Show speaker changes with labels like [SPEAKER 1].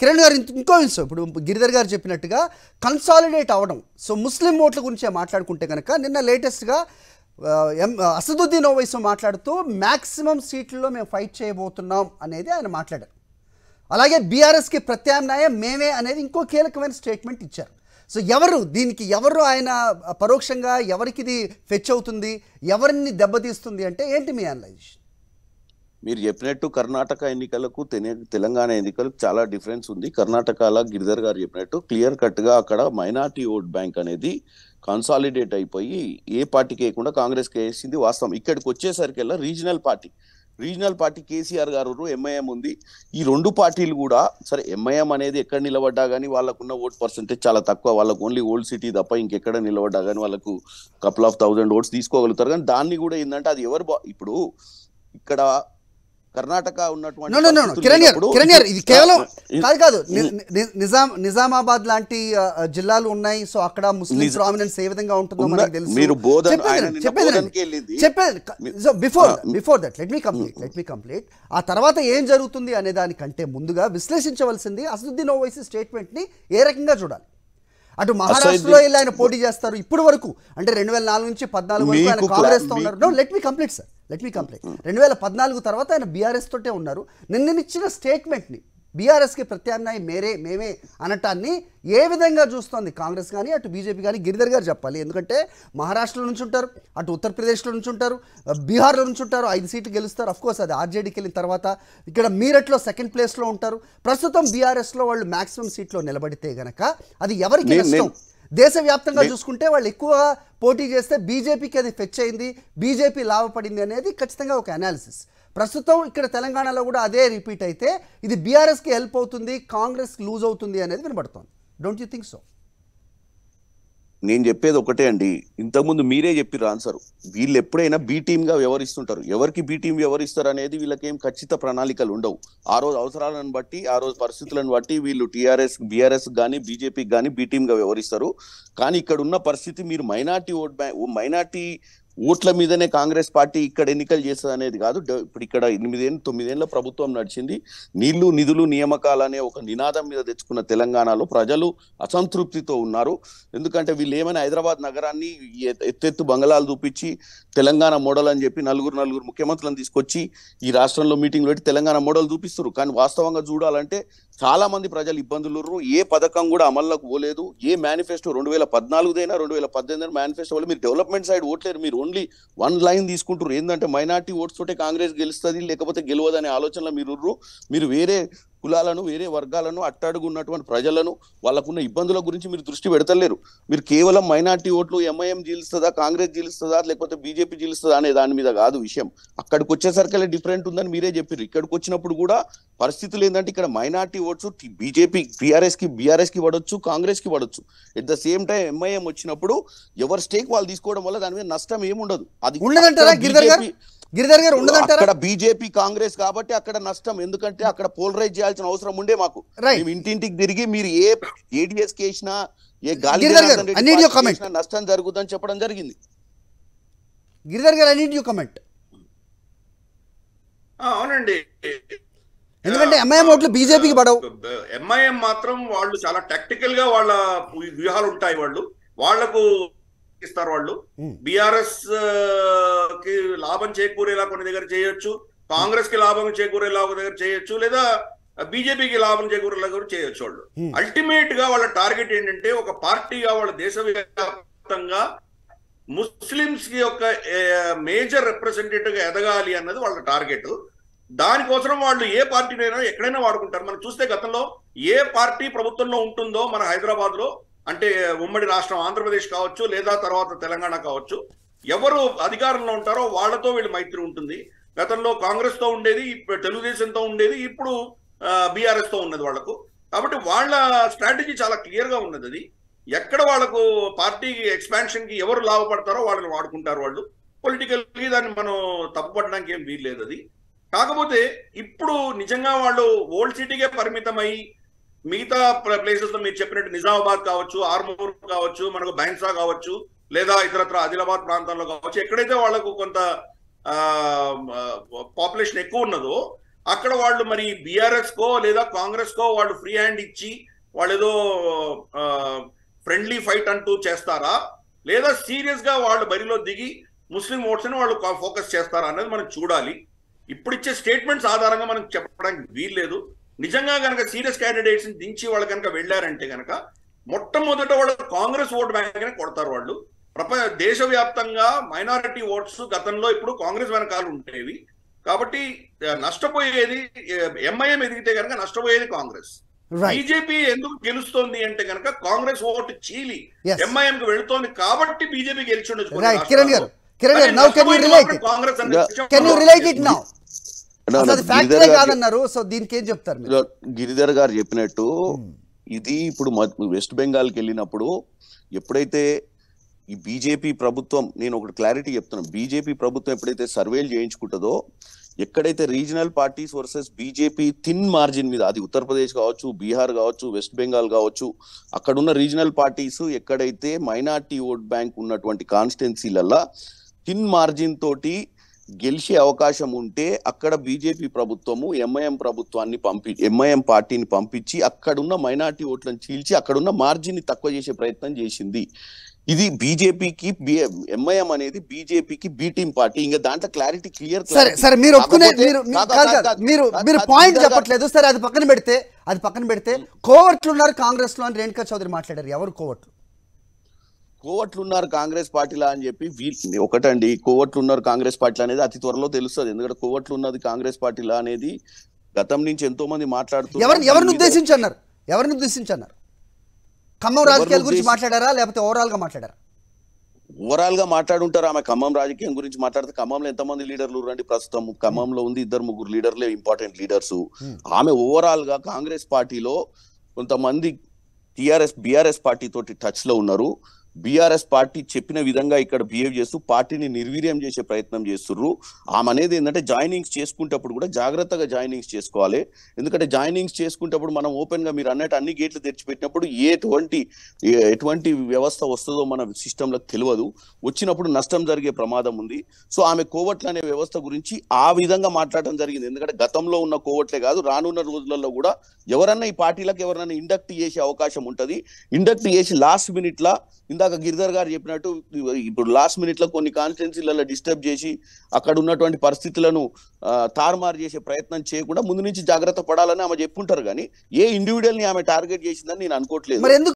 [SPEAKER 1] కిరణ్ గారు ఇంకో విషయం ఇప్పుడు గిరిధర్ గారు చెప్పినట్టుగా కన్సాలిడేట్ అవ్వడం సో ముస్లిం ఓట్ల గురించే మాట్లాడుకుంటే కనుక నిన్న లేటెస్ట్గా ఎం అసదుద్దీన్ ఓవైస్ మాట్లాడుతూ మ్యాక్సిమం సీట్లలో మేము ఫైట్ చేయబోతున్నాం అనేది ఆయన మాట్లాడారు అలాగే బీఆర్ఎస్కి ప్రత్యామ్నాయం మేమే అనేది ఇంకో కీలకమైన స్టేట్మెంట్ ఇచ్చారు సో ఎవరు దీనికి ఎవరు ఆయన పరోక్షంగా ఎవరికి ఇది ఫెచ్ అవుతుంది ఎవరిని దెబ్బతీస్తుంది అంటే ఏంటి మీ అనలైజేషన్
[SPEAKER 2] మీరు చెప్పినట్టు కర్ణాటక ఎన్నికలకు తెలంగాణ ఎన్నికలకు చాలా డిఫరెన్స్ ఉంది కర్ణాటకలో గిరిధర్ గారు చెప్పినట్టు క్లియర్ కట్గా అక్కడ మైనార్టీ ఓట్ బ్యాంక్ అనేది కన్సాలిడేట్ అయిపోయి ఏ పార్టీకి వేయకుండా కాంగ్రెస్ కేసింది వాస్తవం ఇక్కడికి వచ్చేసరికల్లా regional party regional party KCR garu MIM ఉంది ఈ రెండు పార్టీలు కూడా సరే ఎంఐఎం అనేది ఎక్కడ నిలబడ్డా కానీ వాళ్ళకున్న ఓట్ పర్సంటేజ్ చాలా తక్కువ వాళ్ళకు ఓన్లీ ఓల్డ్ సిటీ తప్ప ఇంకెక్కడ నిలబడ్డా కానీ వాళ్ళకు కపుల్ ఆఫ్ థౌజండ్ ఓట్స్ తీసుకోగలుగుతారు కానీ దాన్ని కూడా ఏంటంటే అది ఎవరు ఇప్పుడు ఇక్కడ కర్ణాటక ఉన్నటువంటి కాదు కాదు
[SPEAKER 1] నిజాం నిజామాబాద్ లాంటి జిల్లాలు ఉన్నాయి సో అక్కడ ముస్లిం ప్రామినెన్స్ ఏ విధంగా ఉంటుందో మనకు తెలుసు మీరు చెప్పేది before before that let me complete let me complete ఆ తర్వాత ఏం జరుగుతుంది అనే దానికంటే ముందుగా విశ్లేషించవలసింది అసదుద్దీన్ ఓవైసీ స్టేట్మెంట్ ని ఏ రకంగా చూడాలి అటు మహారాష్ట్రలో వెళ్ళి ఆయన పోటీ చేస్తారు ఇప్పుడు వరకు అంటే రెండు వేల నాలుగు నుంచి పద్నాలుగు వరకు ఆయన కాంగ్రెస్ తో ఉన్నారు let me complete sir let me complaint రెండు వేల పద్నాలుగు తర్వాత ఆయన బీఆర్ఎస్ తోటే ఉన్నారు నిన్ననిచ్చిన స్టేట్మెంట్ని బీఆర్ఎస్కి ప్రత్యామ్నాయం మేరే మేమే అనటాన్ని ఏ విధంగా చూస్తోంది కాంగ్రెస్ కానీ అటు బీజేపీ కానీ గిరిధర్ గారు చెప్పాలి ఎందుకంటే మహారాష్ట్రలో నుంచి ఉంటారు అటు ఉత్తరప్రదేశ్లో నుంచి ఉంటారు బీహార్లో నుంచి ఉంటారు ఐదు సీట్లు గెలుస్తారు అఫ్కోర్స్ అది ఆర్జేడీకి వెళ్ళిన తర్వాత ఇక్కడ మీరట్లో సెకండ్ ప్లేస్లో ఉంటారు ప్రస్తుతం బీఆర్ఎస్లో వాళ్ళు మ్యాక్సిమం సీట్లో నిలబడితే గనక అది ఎవరికి నష్టం దేశవ్యాప్తంగా చూసుకుంటే వాళ్ళు ఎక్కువగా పోటీ చేస్తే బీజేపీకి అది ఫెచ్ అయింది బీజేపీ లాభపడింది అనేది ఖచ్చితంగా ఒక అనాలిసిస్ ప్రస్తుతం ఇక్కడ తెలంగాణలో కూడా అదే రిపీట్ అయితే ఇది బీఆర్ఎస్కి హెల్ప్ అవుతుంది కాంగ్రెస్కి లూజ్ అవుతుంది అనేది వినబడుతోంది డోంట్ యూ థింక్ సో
[SPEAKER 2] నేను చెప్పేది ఒకటే అండి ఇంతకుముందు మీరే చెప్పిర్రు ఆన్సర్ వీళ్ళు ఎప్పుడైనా బి టీమ్గా వ్యవహరిస్తుంటారు ఎవరికి బి టీం వ్యవహరిస్తారు అనేది వీళ్ళకేం ఖచ్చిత ప్రణాళికలు ఉండవు ఆ రోజు అవసరాలను బట్టి ఆ రోజు పరిస్థితులను బట్టి వీళ్ళు టీఆర్ఎస్ బీఆర్ఎస్ కానీ బీజేపీకి కానీ బి టీమ్గా వ్యవహరిస్తారు కానీ ఇక్కడ ఉన్న పరిస్థితి మీరు మైనార్టీ ఓట్ బ్యాంక్ మైనార్టీ ఓట్ల మీదనే కాంగ్రెస్ పార్టీ ఇక్కడ ఎన్నికలు చేస్తుంది అనేది కాదు ఇప్పుడు ఇక్కడ ఎనిమిదేళ్ళు తొమ్మిదేళ్ల ప్రభుత్వం నడిచింది నీళ్లు నిధులు నియామకాలు అనే ఒక నినాదం మీద తెచ్చుకున్న తెలంగాణలో ప్రజలు అసంతృప్తితో ఉన్నారు ఎందుకంటే వీళ్ళు ఏమైనా హైదరాబాద్ నగరాన్ని ఎత్తెత్తు బంగళాలు చూపించి తెలంగాణ మోడల్ అని చెప్పి నలుగురు నలుగురు ముఖ్యమంత్రులను తీసుకొచ్చి ఈ రాష్ట్రంలో మీటింగ్లు పెట్టి తెలంగాణ మోడల్ చూపిస్తారు కానీ వాస్తవంగా చూడాలంటే చాలా మంది ప్రజలు ఇబ్బందులు ఏ పథకం కూడా అమల్లోకి పోలేదు ఏ మేనిఫెస్టో రెండు వేల పద్నాలుగుదైనా రెండు వేల పద్దెనిమిది మేనిఫెస్టో మీరు డెవలప్మెంట్ సైడ్ ఓట్లేరు మీరు ఓన్లీ వన్ లైన్ తీసుకుంటారు ఏంటంటే మైనార్టీ ఓట్స్ తోటే కాంగ్రెస్ గెలుస్తుంది లేకపోతే గెలవదు అనే ఆలోచనలో మీరు మీరు వేరే కులాలను వేరే వర్గాలను అట్టాడుగు ఉన్నటువంటి ప్రజలను వాళ్ళకున్న ఇబ్బందుల గురించి మీరు దృష్టి పెడతలేరు మీరు కేవలం మైనార్టీ ఓట్లు ఎంఐఎం జీలుస్తుందా కాంగ్రెస్ జీలుస్తుందా లేకపోతే బీజేపీ జీలుస్తుందా అనే దాని మీద కాదు విషయం అక్కడికి వచ్చేసరికి డిఫరెంట్ ఉందని మీరే చెప్పారు ఇక్కడికి వచ్చినప్పుడు కూడా పరిస్థితులు ఏంటంటే ఇక్కడ మైనార్టీ ఓట్స్ బీజేపీ టీఆర్ఎస్ కి బీఆర్ఎస్ కి పడవచ్చు కాంగ్రెస్ కి పడవచ్చు at the same time MIM వచ్చినప్పుడు ఎవరి స్టేక్ వాళ్ళు తీసుకోవడం వల్ల దాని మీద నష్టం ఏముండదు అది గిరిధర్ గారు అక్కడ బీజేపీ కాంగ్రెస్ కాబట్టి అక్కడ నష్టం ఎందుకంటే అక్కడ పోలరైజ్ చేయాల్సిన అవసరం ఉండే మాకు ఇంటింటికి తిరిగి మీరు ఏ ఏడిఎస్ కేసినా ఏ గాలి నష్టం
[SPEAKER 1] జరుగుతుందని చెప్పడం జరిగింది గిరిధర్ గారు ఐ కమెంట్ అవునండి ఎందుకంటే ఎంఐఎం ఓట్లు బీజేపీకి పడవు
[SPEAKER 3] ఎంఐఎం మాత్రం వాళ్ళు చాలా టెక్టికల్ గా వాళ్ళ వ్యూహాలు ఉంటాయి వాళ్ళు వాళ్లకు ఇస్తారు వాళ్ళు బిఆర్ఎస్ కి లాభం చేకూరేలా కొన్ని దగ్గర చేయొచ్చు కాంగ్రెస్ కి లాభం చేకూరేలా ఒక దగ్గర చేయొచ్చు లేదా బీజేపీకి లాభం చేకూరేలా కూడా చేయొచ్చు వాళ్ళు అల్టిమేట్ గా వాళ్ళ టార్గెట్ ఏంటంటే ఒక పార్టీగా వాళ్ళ దేశవ్యాప్తంగా ముస్లింస్ యొక్క మేజర్ రిప్రజెంటేటివ్ గా ఎదగాలి అన్నది వాళ్ళ టార్గెట్ దానికోసం వాళ్ళు ఏ పార్టీనైనా ఎక్కడైనా వాడుకుంటారు మనం చూస్తే గతంలో ఏ పార్టీ ప్రభుత్వంలో ఉంటుందో మన హైదరాబాద్ లో అంటే ఉమ్మడి రాష్ట్రం ఆంధ్రప్రదేశ్ కావచ్చు లేదా తర్వాత తెలంగాణ కావచ్చు ఎవరు అధికారంలో ఉంటారో వాళ్లతో వీళ్ళు మైత్రి ఉంటుంది గతంలో కాంగ్రెస్ తో ఉండేది తెలుగుదేశంతో ఉండేది ఇప్పుడు బీఆర్ఎస్ తో ఉన్నది వాళ్లకు కాబట్టి వాళ్ళ స్ట్రాటజీ చాలా క్లియర్ గా ఉన్నది అది ఎక్కడ వాళ్ళకు పార్టీ ఎక్స్పాన్షన్ కి ఎవరు లాభపడతారో వాళ్ళని వాడుకుంటారు వాళ్ళు పొలిటికల్ దాన్ని మనం తప్పుపడడానికి ఏం లేదు అది కాకపోతే ఇప్పుడు నిజంగా వాళ్ళు ఓల్డ్ సిటీకే పరిమితమై మిగతా ప్లేసెస్ లో మీరు చెప్పినట్టు నిజామాబాద్ కావచ్చు ఆర్మూర్ కావచ్చు మనకు బైన్సా కావచ్చు లేదా ఇతరత్ర ఆదిలాబాద్ ప్రాంతాల్లో కావచ్చు ఎక్కడైతే వాళ్ళకు కొంత పాపులేషన్ ఎక్కువ ఉన్నదో అక్కడ వాళ్ళు మరి బీఆర్ఎస్ కో లేదా కాంగ్రెస్ కో వాళ్ళు ఫ్రీ హ్యాండ్ ఇచ్చి వాళ్ళు ఏదో ఫ్రెండ్లీ ఫైట్ అంటూ చేస్తారా లేదా సీరియస్ గా వాళ్ళు బరిలో దిగి ముస్లిం ఓట్స్ ని వాళ్ళు ఫోకస్ చేస్తారా అనేది మనం చూడాలి ఇప్పుడు ఇచ్చే స్టేట్మెంట్స్ ఆధారంగా మనకు చెప్పడానికి వీల్లేదు నిజంగా కనుక సీరియస్ క్యాండిడేట్స్ ని దించి వాళ్ళు కనుక వెళ్ళారంటే కనుక మొట్టమొదట వాళ్ళు కాంగ్రెస్ ఓటు బ్యాంక్నే కొడతారు వాళ్ళు ప్రపంచ దేశవ్యాప్తంగా మైనారిటీ ఓట్స్ గతంలో ఇప్పుడు కాంగ్రెస్ వెనకాలు ఉండేవి కాబట్టి నష్టపోయేది ఎంఐఎం ఎదిగితే కనుక నష్టపోయేది కాంగ్రెస్ బీజేపీ ఎందుకు గెలుస్తోంది అంటే కనుక కాంగ్రెస్ ఓటు చీలి ఎంఐఎం కు వెళుతోంది కాబట్టి
[SPEAKER 1] బీజేపీ గెలిచి ఉండొచ్చు Kiran garu Kiran garu now can you relate can you relate it now
[SPEAKER 2] Giridhar garu చెప్పినట్టు hmm. ఇది ఇప్పుడు వెస్ట్ బెంగాల్కి వెళ్ళినప్పుడు ఎప్పుడైతే ఈ బీజేపీ ప్రభుత్వం నేను ఒకటి క్లారిటీ చెప్తున్నాను బీజేపీ ప్రభుత్వం ఎప్పుడైతే సర్వేలు చేయించుకుంటుందో ఎక్కడైతే regional parties versus BJP thin margin మీద అది ఉత్తరప్రదేశ్ కావచ్చు బీహార్ కావచ్చు వెస్ట్ బెంగాల్ కావచ్చు అక్కడున్న రీజనల్ పార్టీస్ ఎక్కడైతే మైనార్టీ ఓట్ బ్యాంక్ ఉన్నటువంటి కాన్స్టిట్యున్సీలల్లా టిన్ మార్జిన్ తోటి గెలిచే అవకాశం ఉంటే అక్కడ బీజేపీ ప్రభుత్వము ఎంఐఎం ప్రభుత్వాన్ని పంపి ఎంఐఎం పార్టీని పంపించి అక్కడున్న మైనార్టీ ఓట్లను చీల్చి అక్కడున్న మార్జిన్ని తక్కువ చేసే ప్రయత్నం చేసింది ఇది బీజేపీకి ఎంఐఎం అనేది బీజేపీకి బీ టీమ్ పార్టీ ఇంకా దాంట్లో క్లారిటీ క్లియర్ సరే సరే మీరు ఒప్పుకునే మీరు
[SPEAKER 1] మీరు మీరు పాయింట్ చెప్పట్లేదు సరే అది పక్కన పెడితే అది పక్కన పెడితే కోవర్ట్లు ఉన్నారు కాంగ్రెస్ లో అని రేణుకా చౌదరి మాట్లాడారు ఎవరు కోవర్ట్లు
[SPEAKER 2] కోవట్లు ఉన్నారు కాంగ్రెస్ పార్టీలా అని చెప్పి వీళ్ళు ఒకటండి కోవట్లు ఉన్నారు కాంగ్రెస్ పార్టీలా అనేది అతి త్వరలో తెలుస్తుంది ఎందుకంటే కోవట్లు ఉన్నది కాంగ్రెస్ పార్టీలా అనేది గతం నుంచి ఎంతో మంది మాట్లాడుతున్నారు ఎవరిని ఎవరిని ఉద్దేశించి
[SPEAKER 1] అన్నారు ఎవరిని ఉద్దేశించి అన్నారు ఖమ్మం రాజకీయాల గురించి మాట్లాడారా లేకపోతే ఓవరాల్ గా మాట్లాడారా
[SPEAKER 2] ఓవరాల్ గా మాట్లాడుంటారు ఆమె ఖమ్మం రాజకీయం గురించి మాట్లాడితే ఖమ్మంలో ఎంతమంది లీడర్లు రండి ప్రస్తుతం ఖమ్మంలో ఉంది ఇద్దరు ముగ్గురు లీడర్లే ఇంపార్టెంట్ లీడర్స్ hmm. ఆమె ఓవరాల్ గా కాంగ్రెస్ పార్టీలో కొంతమంది టిఆర్ఎస్ బిఆర్ఎస్ పార్టీ తోటి టచ్ లో ఉన్నారు బీఆర్ఎస్ పార్టీ చెప్పిన విధంగా ఇక్కడ బిహేవ్ చేస్తూ పార్టీని నిర్వీర్యం చేసే ప్రయత్నం చేస్తుర్రు ఆమె అనేది ఏంటంటే జాయినింగ్స్ చేసుకుంటప్పుడు కూడా జాగ్రత్తగా జాయినింగ్స్ చేసుకోవాలి ఎందుకంటే జాయినింగ్స్ చేసుకుంటప్పుడు మనం ఓపెన్గా మీరు అన్నట్టు అన్ని గేట్లు తెరిచిపెట్టినప్పుడు ఎటువంటి ఎటువంటి వ్యవస్థ వస్తుందో మన సిస్టంలకు తెలియదు వచ్చినప్పుడు నష్టం జరిగే ప్రమాదం ఉంది సో ఆమె కోవట్లు అనే వ్యవస్థ గురించి ఆ విధంగా మాట్లాడడం జరిగింది ఎందుకంటే గతంలో ఉన్న కోవట్లే కాదు రానున్న రోజులలో కూడా ఎవరన్నా ఈ పార్టీలకు ఎవరన్నా ఇండక్ట్ చేసే అవకాశం ఉంటుంది ఇండక్ట్ చేసి లాస్ట్ లా ఇందాక గిరిధర్ గారు చెప్పినట్టు ఇప్పుడు లాస్ట్ మినిట్లో కొన్ని కాన్స్టిట్యున్సీలలో డిస్టర్బ్ చేసి అక్కడ ఉన్నటువంటి పరిస్థితులను తారుమారు చేసే ప్రయత్నం చేయకుండా ముందు నుంచి జాగ్రత్త పడాలని ఆమె చెప్పుకుంటారు కానీ ఏ ఇండివిజువల్ని ఆమె టార్గెట్ చేసిందని నేను అనుకోవట్లేదు